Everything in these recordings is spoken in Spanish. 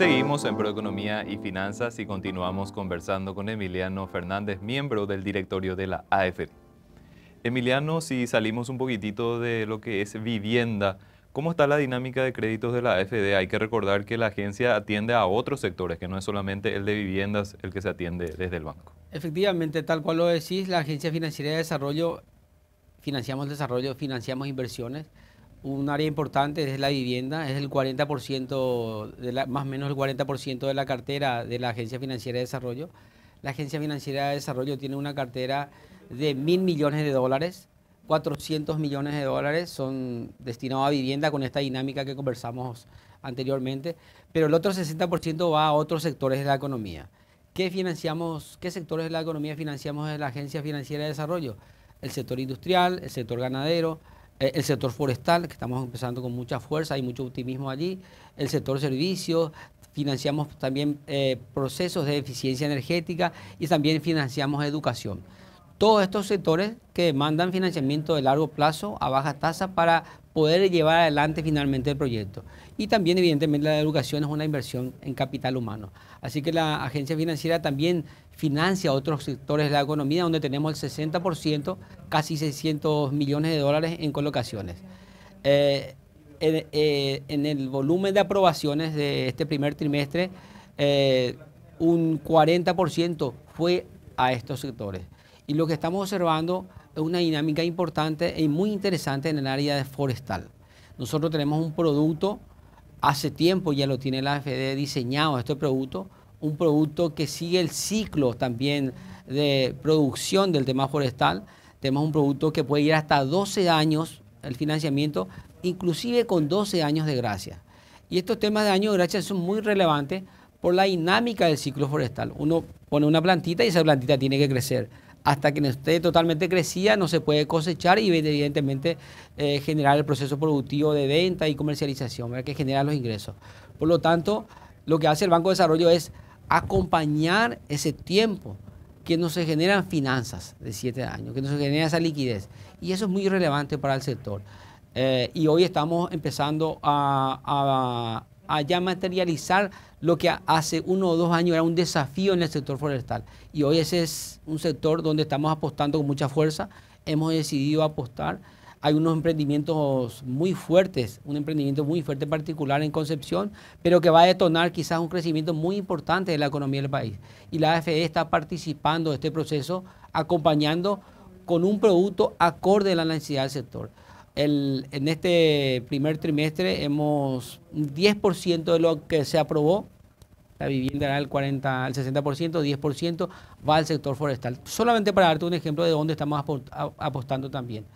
Seguimos en Proeconomía y Finanzas y continuamos conversando con Emiliano Fernández, miembro del directorio de la AFD. Emiliano, si salimos un poquitito de lo que es vivienda, ¿cómo está la dinámica de créditos de la AFD? Hay que recordar que la agencia atiende a otros sectores, que no es solamente el de viviendas el que se atiende desde el banco. Efectivamente, tal cual lo decís, la Agencia Financiera de Desarrollo, financiamos desarrollo, financiamos inversiones un área importante es la vivienda, es el 40%, de la, más o menos el 40% de la cartera de la Agencia Financiera de Desarrollo. La Agencia Financiera de Desarrollo tiene una cartera de mil millones de dólares, 400 millones de dólares son destinados a vivienda con esta dinámica que conversamos anteriormente, pero el otro 60% va a otros sectores de la economía. ¿Qué financiamos, qué sectores de la economía financiamos desde la Agencia Financiera de Desarrollo? El sector industrial, el sector ganadero, eh, el sector forestal, que estamos empezando con mucha fuerza, y mucho optimismo allí, el sector servicios, financiamos también eh, procesos de eficiencia energética y también financiamos educación. Todos estos sectores que demandan financiamiento de largo plazo a baja tasa para poder llevar adelante finalmente el proyecto. Y también, evidentemente, la educación es una inversión en capital humano. Así que la agencia financiera también financia otros sectores de la economía donde tenemos el 60%, casi 600 millones de dólares en colocaciones. Eh, eh, en, el volumen de aprobaciones de este primer trimestre, eh, un 40% fue a estos sectores. Y lo que estamos observando una dinámica importante y muy interesante en el área forestal. Nosotros tenemos un producto, hace tiempo ya lo tiene la AFD diseñado este producto, un producto que sigue el ciclo también de producción del tema forestal. Tenemos un producto que puede ir hasta 12 años el financiamiento, inclusive con 12 años de gracia. Y estos temas de año de gracia son muy relevantes por la dinámica del ciclo forestal. Uno pone una plantita y esa plantita tiene que crecer hasta que no esté totalmente crecida no se puede cosechar y evidentemente eh, generar el proceso productivo de venta y comercialización, que genera los ingresos. Por lo tanto, lo que hace el Banco de Desarrollo es acompañar ese tiempo que no se generan finanzas de siete años, que no se genera esa liquidez. Y eso es muy relevante para el sector. Eh, y hoy estamos empezando a, a materializar lo que hace uno o dos años era un desafío en el sector forestal. Y hoy ese es un sector donde estamos apostando con mucha fuerza. Hemos decidido apostar. Hay unos emprendimientos muy fuertes, un emprendimiento muy fuerte en particular en Concepción, pero que va a detonar quizás un crecimiento muy importante de la economía del país. Y la AFE está participando de este proceso, acompañando con un producto acorde a la necesidad del sector en este primer trimestre hemos 10% de lo que se aprobó, la vivienda era el 40, al 60%, 10% va al sector forestal. Solamente para darte un ejemplo de dónde estamos apostando también.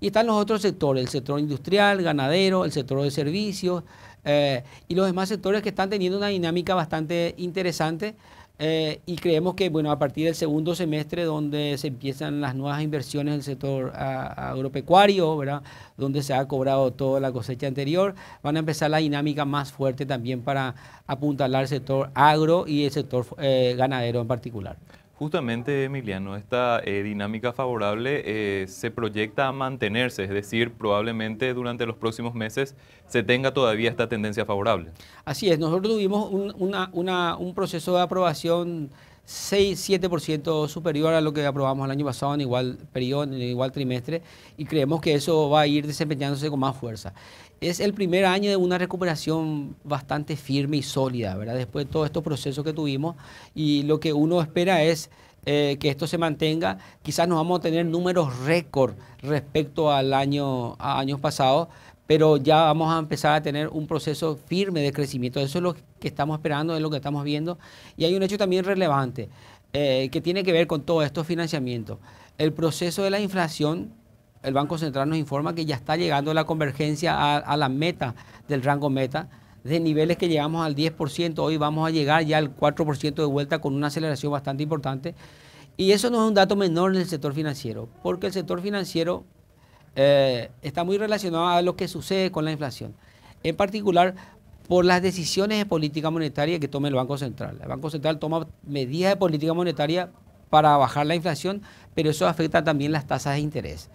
Y están los otros sectores, el sector industrial, ganadero, el sector de servicios eh, y los demás sectores que están teniendo una dinámica bastante interesante eh, y creemos que, bueno, a partir del segundo semestre, donde se empiezan las nuevas inversiones en el sector agropecuario, ¿verdad? Donde se ha cobrado toda la cosecha anterior, van a empezar la dinámica más fuerte también para apuntalar el sector agro y el sector eh, ganadero en particular justamente, Emiliano, esta eh, dinámica favorable eh, se proyecta a mantenerse, es decir, probablemente durante los próximos meses se tenga todavía esta tendencia favorable. Así es, nosotros tuvimos un proceso de aprobación 6-7% superior a lo que aprobamos el año pasado en igual periodo, en igual trimestre, y creemos que eso va a ir desempeñándose con más fuerza. Es el primer año de una recuperación bastante firme y sólida, ¿verdad? Después de todos estos procesos que tuvimos, y lo que uno espera es eh, que esto se mantenga. Quizás nos vamos a tener números récord respecto al año, a años pasados, pero ya vamos a empezar a tener un proceso firme de crecimiento. Eso es lo que estamos esperando, es lo que estamos viendo. Y hay un hecho también relevante eh, que tiene que ver con todos estos financiamientos. El proceso de la inflación, el Banco Central nos informa que ya está llegando la convergencia a la meta del rango meta, de niveles que llegamos al 10%, hoy vamos a llegar ya al 4% de vuelta con una aceleración bastante importante. Y eso no es un dato menor en el sector financiero, porque el sector financiero eh, está muy relacionado a lo que sucede con la inflación. En particular, por las decisiones de política monetaria que toma el Banco Central. El Banco Central toma medidas de política monetaria para bajar la inflación, pero eso afecta también las tasas de interés.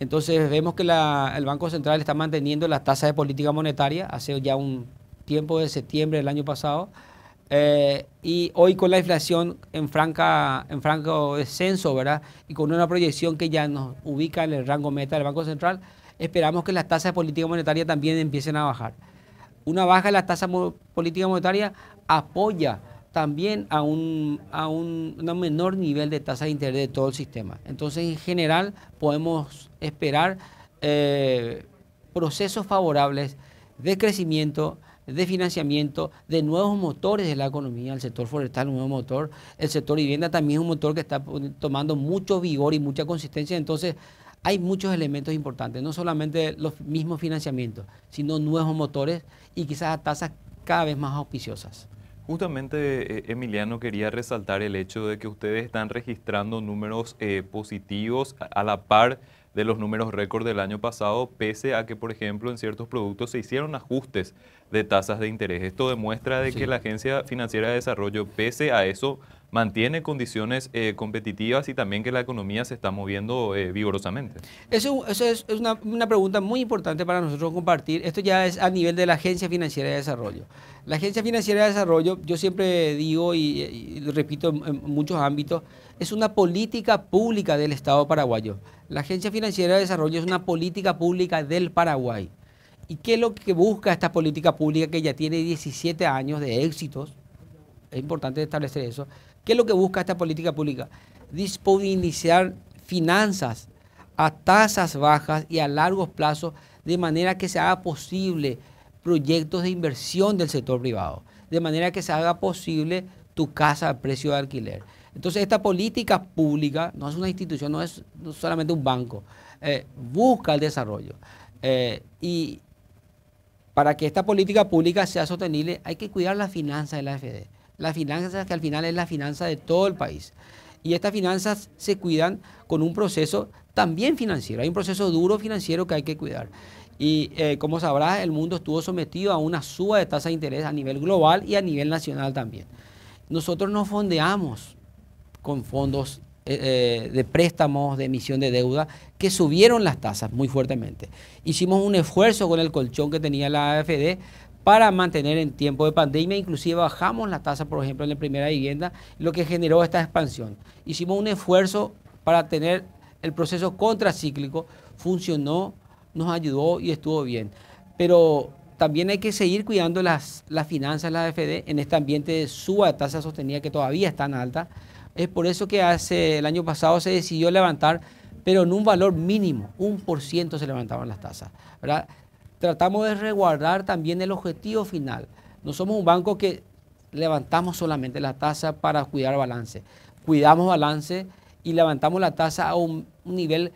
Entonces vemos que el Banco Central está manteniendo las tasas de política monetaria hace ya un tiempo de septiembre del año pasado eh, y hoy con la inflación en, franca, en franco descenso, ¿verdad? Y con una proyección que ya nos ubica en el rango meta del Banco Central, esperamos que las tasas de política monetaria también empiecen a bajar. Una baja de las tasas de política monetaria apoya también a un, a un, menor nivel de tasa de interés de todo el sistema. Entonces, en general, podemos esperar eh, procesos favorables de crecimiento, de financiamiento, de nuevos motores de la economía, el sector forestal, un nuevo motor, el sector vivienda también es un motor que está tomando mucho vigor y mucha consistencia, entonces hay muchos elementos importantes, no solamente los mismos financiamientos, sino nuevos motores y quizás a tasas cada vez más auspiciosas. Justamente, eh, Emiliano, quería resaltar el hecho de que ustedes están registrando números eh, positivos a la par de los números récord del año pasado, pese a que, por ejemplo, en ciertos productos se hicieron ajustes de tasas de interés. Esto demuestra de que la Agencia Financiera de Desarrollo, pese a eso, mantiene condiciones eh, competitivas y también que la economía se está moviendo eh, vigorosamente. Eso, es, una, pregunta muy importante para nosotros compartir. Esto ya es a nivel de la Agencia Financiera de Desarrollo. La Agencia Financiera de Desarrollo, yo siempre digo y, repito en muchos ámbitos, es una política pública del Estado paraguayo. La Agencia Financiera de Desarrollo es una política pública del Paraguay. ¿Y qué es lo que busca esta política pública que ya tiene 17 años de éxitos? Es importante establecer eso. ¿Qué es lo que busca esta política pública? Disponibilizar finanzas a tasas bajas y a largos plazos de manera que se haga posible proyectos de inversión del sector privado, de manera que se haga posible tu casa a precio de alquiler. Entonces, esta política pública no es una institución, no es solamente un banco, eh, busca el desarrollo. Eh, y para que esta política pública sea sostenible hay que cuidar las finanzas de la FED. Las finanzas que al final es la finanza de todo el país. Y estas finanzas se cuidan con un proceso también financiero. Hay un proceso duro financiero que hay que cuidar. Y eh, como sabrás, el mundo estuvo sometido a una suba de tasa de interés a nivel global y a nivel nacional también. Nosotros no fondeamos con fondos eh, eh, de préstamos, de emisión de deuda, que subieron las tasas muy fuertemente. Hicimos un esfuerzo con el colchón que tenía la AFD para mantener en tiempo de pandemia, inclusive bajamos la tasa, por ejemplo, en la primera vivienda, lo que generó esta expansión. Hicimos un esfuerzo para tener el proceso contracíclico, funcionó, nos ayudó y estuvo bien. Pero también hay que seguir cuidando las, las finanzas de la AFD en este ambiente de suba de tasa sostenida que todavía es tan alta, es por eso que hace, el año pasado se decidió levantar, pero en un valor mínimo, un por ciento se levantaban las tasas. Tratamos de resguardar también el objetivo final. No somos un banco que levantamos solamente la tasa para cuidar balance. Cuidamos balance y levantamos la tasa a un nivel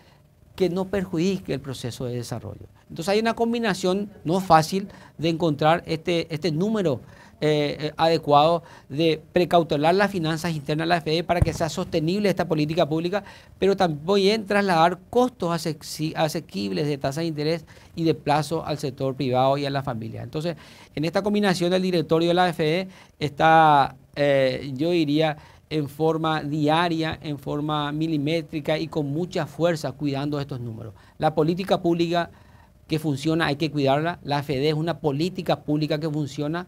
que no perjudique el proceso de desarrollo. Entonces hay una combinación no fácil de encontrar este, este número eh, eh, adecuado de precautelar las finanzas internas de la FED para que sea sostenible esta política pública, pero también trasladar costos asequibles de tasa de interés y de plazo al sector privado y a la familia. Entonces, en esta combinación del directorio de la FED está, eh, yo diría, en forma diaria, en forma milimétrica y con mucha fuerza cuidando estos números. La política pública que funciona, hay que cuidarla. La FED es una política pública que funciona,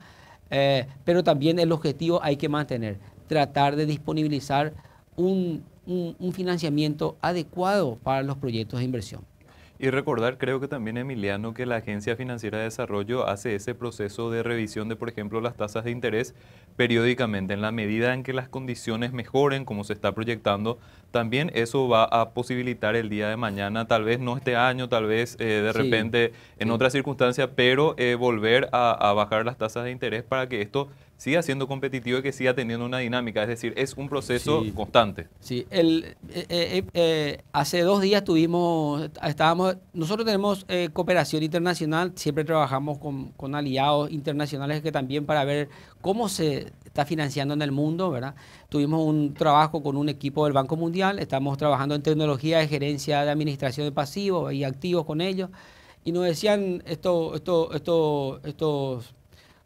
eh, pero también el objetivo hay que mantener, tratar de disponibilizar un financiamiento adecuado para los proyectos de inversión. Y recordar, creo que también Emiliano, que la Agencia Financiera de Desarrollo hace ese proceso de revisión de, por ejemplo, las tasas de interés periódicamente. En la medida en que las condiciones mejoren, como se está proyectando, también eso va a posibilitar el día de mañana, tal vez no este año, tal vez eh, de repente en otra circunstancia, pero eh, volver a bajar las tasas de interés para que esto siga siendo competitivo y que siga teniendo una dinámica. Es decir, es un proceso constante. Sí, el, eh, eh, eh, hace dos días tuvimos, estábamos, nosotros tenemos cooperación internacional, siempre trabajamos con, con, aliados internacionales que también para ver cómo se está financiando en el mundo, ¿verdad? Tuvimos un trabajo con un equipo del Banco Mundial, estamos trabajando en tecnología de gerencia de administración de pasivos y activos con ellos. Y nos decían esto, esto, esto, estos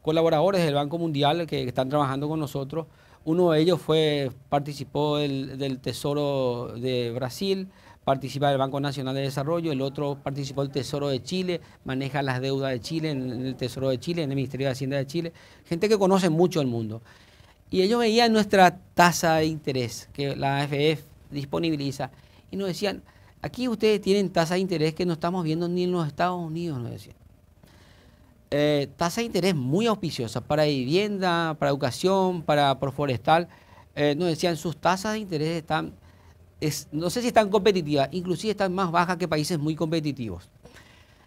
colaboradores del Banco Mundial que están trabajando con nosotros. Uno de ellos fue, participó del, Tesoro de Brasil, participa del Banco Nacional de Desarrollo, el otro participó del Tesoro de Chile, maneja las deudas de Chile en, el Tesoro de Chile, en el Ministerio de Hacienda de Chile, gente que conoce mucho el mundo. Y ellos veían nuestra tasa de interés que la AFF e disponibiliza y nos decían, aquí ustedes tienen tasa de interés que no estamos viendo ni en los Estados Unidos, nos decían eh, tasas de interés muy auspiciosa para vivienda, para educación, para proforestal. Eh, nos decían, sus tasas de interés están, no sé si están competitivas, inclusive están más bajas que países muy competitivos.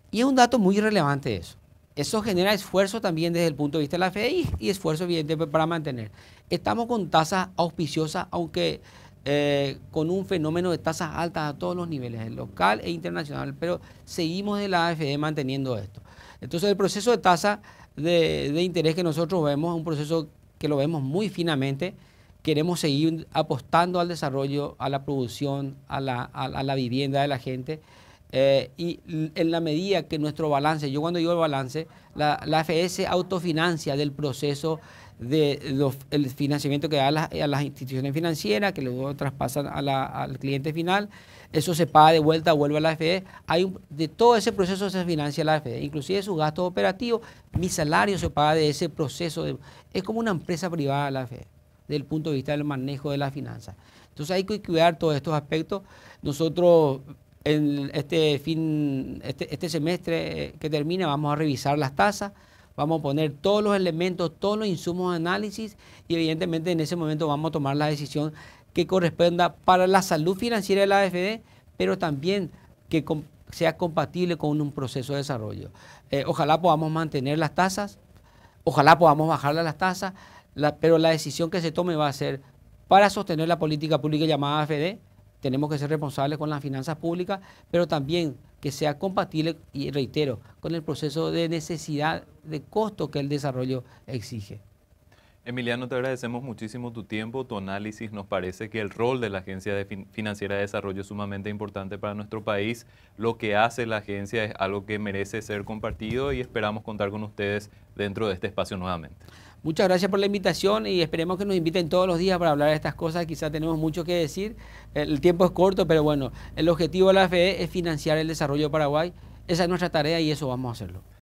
Y es un dato muy relevante eso. Eso genera esfuerzo también desde el punto de vista de la FEI y esfuerzo evidente para mantener. Estamos con tasas auspiciosas, aunque eh, con un fenómeno de tasas altas a todos los niveles, local e internacional, pero seguimos de la Fed manteniendo esto. Entonces el proceso de tasa de, interés que nosotros vemos es un proceso que lo vemos muy finamente. Queremos seguir apostando al desarrollo, a la producción, a la vivienda de la gente eh, y en la medida que nuestro balance, yo cuando digo el balance, la, la se autofinancia del proceso del el financiamiento que da a las, instituciones financieras, que luego traspasan al cliente final, eso se paga de vuelta, vuelve a la FE. Hay de todo ese proceso se financia la FE, inclusive sus gastos operativos, mi salario se paga de ese proceso. es como una empresa privada la FE, desde el punto de vista del manejo de las finanzas. Entonces hay que cuidar todos estos aspectos. Nosotros en este fin, este, este semestre eh, que termina, vamos a revisar las tasas, vamos a poner todos los elementos, todos los insumos de análisis y evidentemente en ese momento vamos a tomar la decisión que corresponda para la salud financiera de la AFD, pero también que sea compatible con un proceso de desarrollo. Eh, ojalá podamos mantener las tasas, ojalá podamos bajar las tasas, pero la decisión que se tome va a ser para sostener la política pública llamada AFD, tenemos que ser responsables con las finanzas públicas, pero también que sea compatible, y reitero, con el proceso de necesidad de costo que el desarrollo exige. Emiliano, te agradecemos muchísimo tu tiempo, tu análisis. Nos parece que el rol de la Agencia Financiera de Desarrollo es sumamente importante para nuestro país. Lo que hace la agencia es algo que merece ser compartido y esperamos contar con ustedes dentro de este espacio nuevamente. Muchas gracias por la invitación y esperemos que nos inviten todos los días para hablar de estas cosas. Quizá tenemos mucho que decir. El tiempo es corto, pero bueno, el objetivo de la FE es financiar el desarrollo de Paraguay. Esa es nuestra tarea y eso vamos a hacerlo.